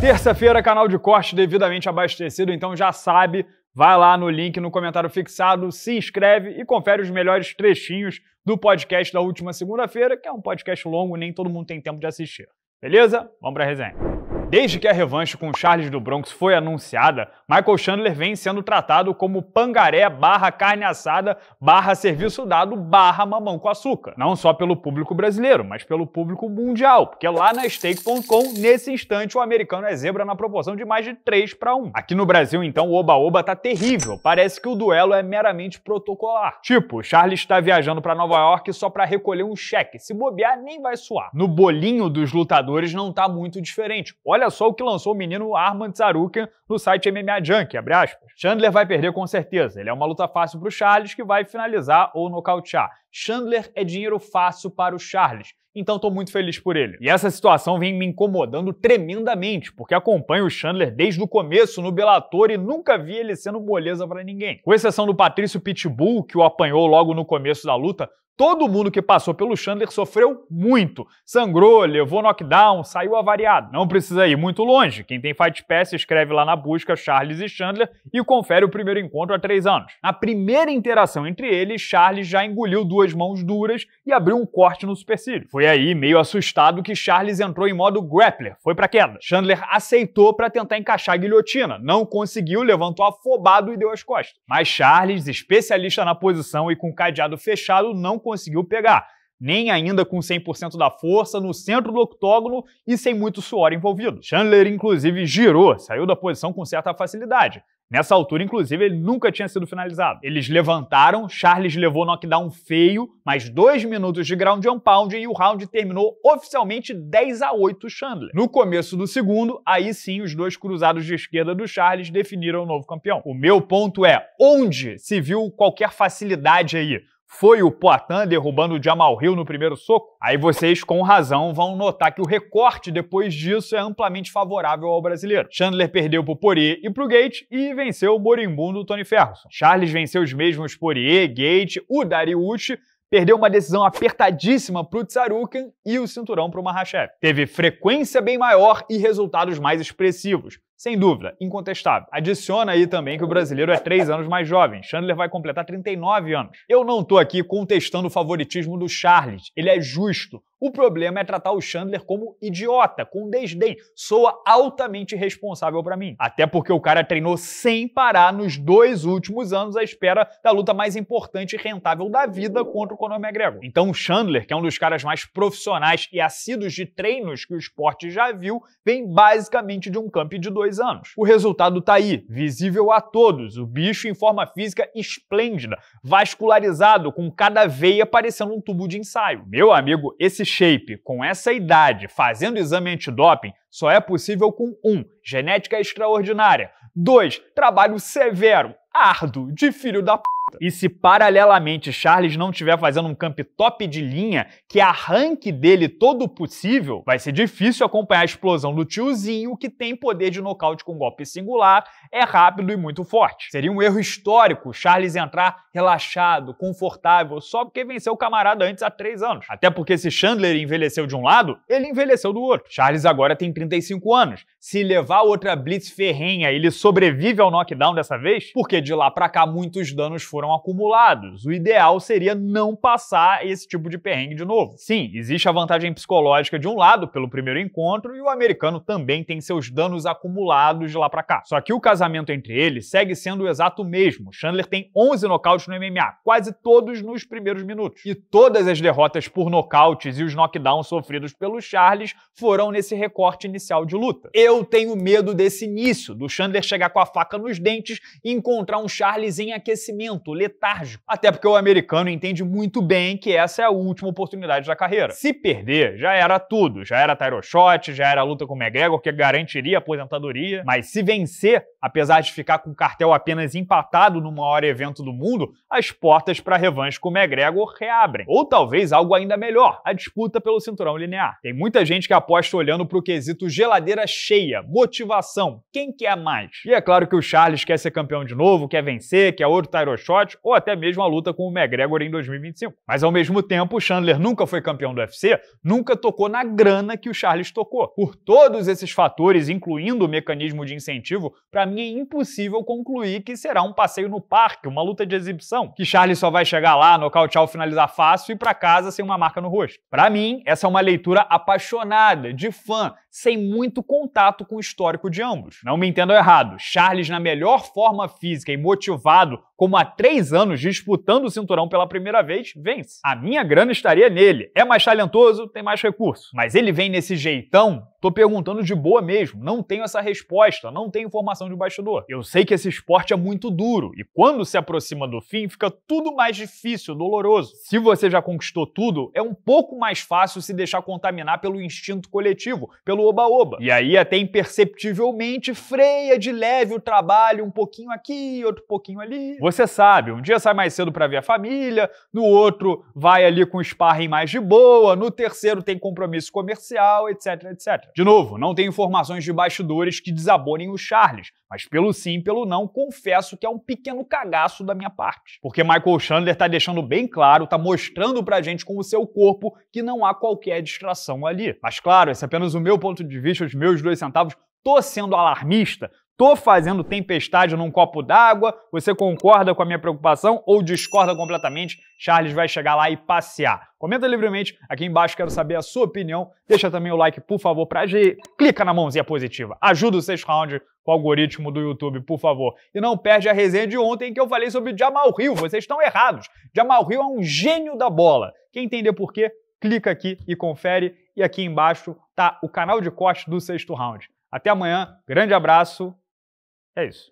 Terça-feira, canal de corte devidamente abastecido, então já sabe, vai lá no link no comentário fixado, se inscreve e confere os melhores trechinhos do podcast da última segunda-feira, que é um podcast longo, nem todo mundo tem tempo de assistir. Beleza? Vamos para a resenha. Desde que a revanche com Charles do Bronx foi anunciada, Michael Chandler vem sendo tratado como pangaré barra carne assada barra serviço dado barra mamão com açúcar. Não só pelo público brasileiro, mas pelo público mundial, porque lá na Steak.com, nesse instante, o americano é zebra na proporção de mais de 3 para 1. Aqui no Brasil, então, o oba-oba tá terrível. Parece que o duelo é meramente protocolar. Tipo, Charles está viajando para Nova York só para recolher um cheque. Se bobear, nem vai suar. No bolinho dos lutadores não tá muito diferente. Olha Olha só o que lançou o menino Armand Sarukian no site MMA Junk, abre aspas. Chandler vai perder com certeza. Ele é uma luta fácil para o Charles que vai finalizar ou nocautear. Chandler é dinheiro fácil para o Charles. Então estou muito feliz por ele. E essa situação vem me incomodando tremendamente, porque acompanho o Chandler desde o começo no Bellator e nunca vi ele sendo moleza para ninguém. Com exceção do Patrício Pitbull, que o apanhou logo no começo da luta, Todo mundo que passou pelo Chandler sofreu muito. Sangrou, levou knockdown, saiu avariado. Não precisa ir muito longe. Quem tem Fight Pass escreve lá na busca Charles e Chandler e confere o primeiro encontro há três anos. Na primeira interação entre eles, Charles já engoliu duas mãos duras e abriu um corte no supercílio. Foi aí, meio assustado, que Charles entrou em modo grappler, foi pra queda. Chandler aceitou para tentar encaixar a guilhotina, não conseguiu, levantou afobado e deu as costas. Mas Charles, especialista na posição e com o cadeado fechado, não conseguiu conseguiu pegar, nem ainda com 100% da força no centro do octógono e sem muito suor envolvido. Chandler, inclusive, girou, saiu da posição com certa facilidade. Nessa altura, inclusive, ele nunca tinha sido finalizado. Eles levantaram, Charles levou knockdown feio, mais dois minutos de ground and pound e o round terminou oficialmente 10 a 8 Chandler. No começo do segundo, aí sim os dois cruzados de esquerda do Charles definiram o novo campeão. O meu ponto é onde se viu qualquer facilidade aí? foi o Poitin derrubando o Jamal Hill no primeiro soco, aí vocês com razão vão notar que o recorte depois disso é amplamente favorável ao brasileiro. Chandler perdeu pro Poirier e pro Gate e venceu o Borimbundo Tony Ferguson. Charles venceu os mesmos Poirier, Gate, o Dariush, perdeu uma decisão apertadíssima para o Tsarukan e o cinturão para o Mahashev. Teve frequência bem maior e resultados mais expressivos. Sem dúvida, incontestável. Adiciona aí também que o brasileiro é três anos mais jovem. Chandler vai completar 39 anos. Eu não tô aqui contestando o favoritismo do Charles. Ele é justo. O problema é tratar o Chandler como idiota, com desdém. Soa altamente irresponsável para mim. Até porque o cara treinou sem parar nos dois últimos anos à espera da luta mais importante e rentável da vida contra o Conor McGregor. Então o Chandler, que é um dos caras mais profissionais e assíduos de treinos que o esporte já viu, vem basicamente de um camp de dois anos. O resultado tá aí, visível a todos, o bicho em forma física esplêndida, vascularizado, com cada veia parecendo um tubo de ensaio. Meu amigo, esse shape, com essa idade, fazendo exame antidoping, só é possível com um, genética extraordinária. dois Trabalho severo, árduo, de filho da p e se paralelamente Charles não estiver fazendo um camp top de linha, que é arranque dele todo o possível, vai ser difícil acompanhar a explosão do tiozinho que tem poder de nocaute com golpe singular, é rápido e muito forte. Seria um erro histórico Charles entrar relaxado, confortável, só porque venceu o camarada antes há três anos. Até porque se Chandler envelheceu de um lado, ele envelheceu do outro. Charles agora tem 35 anos. Se levar outra blitz ferrenha, ele sobrevive ao knockdown dessa vez, porque de lá para cá muitos danos foram foram acumulados. O ideal seria não passar esse tipo de perrengue de novo. Sim, existe a vantagem psicológica de um lado pelo primeiro encontro e o americano também tem seus danos acumulados de lá para cá. Só que o casamento entre eles segue sendo o exato mesmo. Chandler tem 11 nocautes no MMA, quase todos nos primeiros minutos. E todas as derrotas por nocautes e os knockdowns sofridos pelo Charles foram nesse recorte inicial de luta. Eu tenho medo desse início, do Chandler chegar com a faca nos dentes e encontrar um Charles em aquecimento letárgico. Até porque o americano entende muito bem que essa é a última oportunidade da carreira. Se perder, já era tudo. Já era title shot, já era a luta com o McGregor, que garantiria a aposentadoria. Mas se vencer, apesar de ficar com o cartel apenas empatado no maior evento do mundo, as portas para revanche com o McGregor reabrem. Ou talvez algo ainda melhor, a disputa pelo cinturão linear. Tem muita gente que aposta olhando para o quesito geladeira cheia, motivação, quem quer mais? E é claro que o Charles quer ser campeão de novo, quer vencer, quer outro title shot, Scott ou até mesmo a luta com o McGregor em 2025. Mas ao mesmo tempo, o Chandler nunca foi campeão do UFC, nunca tocou na grana que o Charles tocou. Por todos esses fatores, incluindo o mecanismo de incentivo, para mim é impossível concluir que será um passeio no parque, uma luta de exibição, que Charles só vai chegar lá, nocautear ou finalizar fácil e para casa sem uma marca no rosto. Para mim, essa é uma leitura apaixonada, de fã, sem muito contato com o histórico de ambos. Não me entendam errado, Charles, na melhor forma física e motivado, como há três anos disputando o cinturão pela primeira vez, vence. A minha grana estaria nele. É mais talentoso, tem mais recurso. Mas ele vem nesse jeitão Tô perguntando de boa mesmo, não tenho essa resposta, não tenho informação de bastidor. Eu sei que esse esporte é muito duro e quando se aproxima do fim fica tudo mais difícil, doloroso. Se você já conquistou tudo, é um pouco mais fácil se deixar contaminar pelo instinto coletivo, pelo oba-oba. E aí até imperceptivelmente freia de leve o trabalho, um pouquinho aqui, outro pouquinho ali. Você sabe, um dia sai mais cedo para ver a família, no outro vai ali com o sparring mais de boa, no terceiro tem compromisso comercial, etc, etc. De novo, não tenho informações de bastidores que desabonem o Charles, mas pelo sim, pelo não, confesso que é um pequeno cagaço da minha parte. Porque Michael Chandler tá deixando bem claro, tá mostrando pra gente com o seu corpo que não há qualquer distração ali. Mas claro, esse é apenas o meu ponto de vista, os meus dois centavos, Tô sendo alarmista? Tô fazendo tempestade num copo d'água? Você concorda com a minha preocupação ou discorda completamente? Charles vai chegar lá e passear. Comenta livremente aqui embaixo, quero saber a sua opinião. Deixa também o like, por favor, pra gente. Clica na mãozinha positiva. Ajuda o sexto round com o algoritmo do YouTube, por favor. E não perde a resenha de ontem que eu falei sobre Jamal Hill. Vocês estão errados. Jamal Hill é um gênio da bola. Quem entender por quê, clica aqui e confere. E aqui embaixo tá o canal de corte do sexto round. Até amanhã, grande abraço é isso.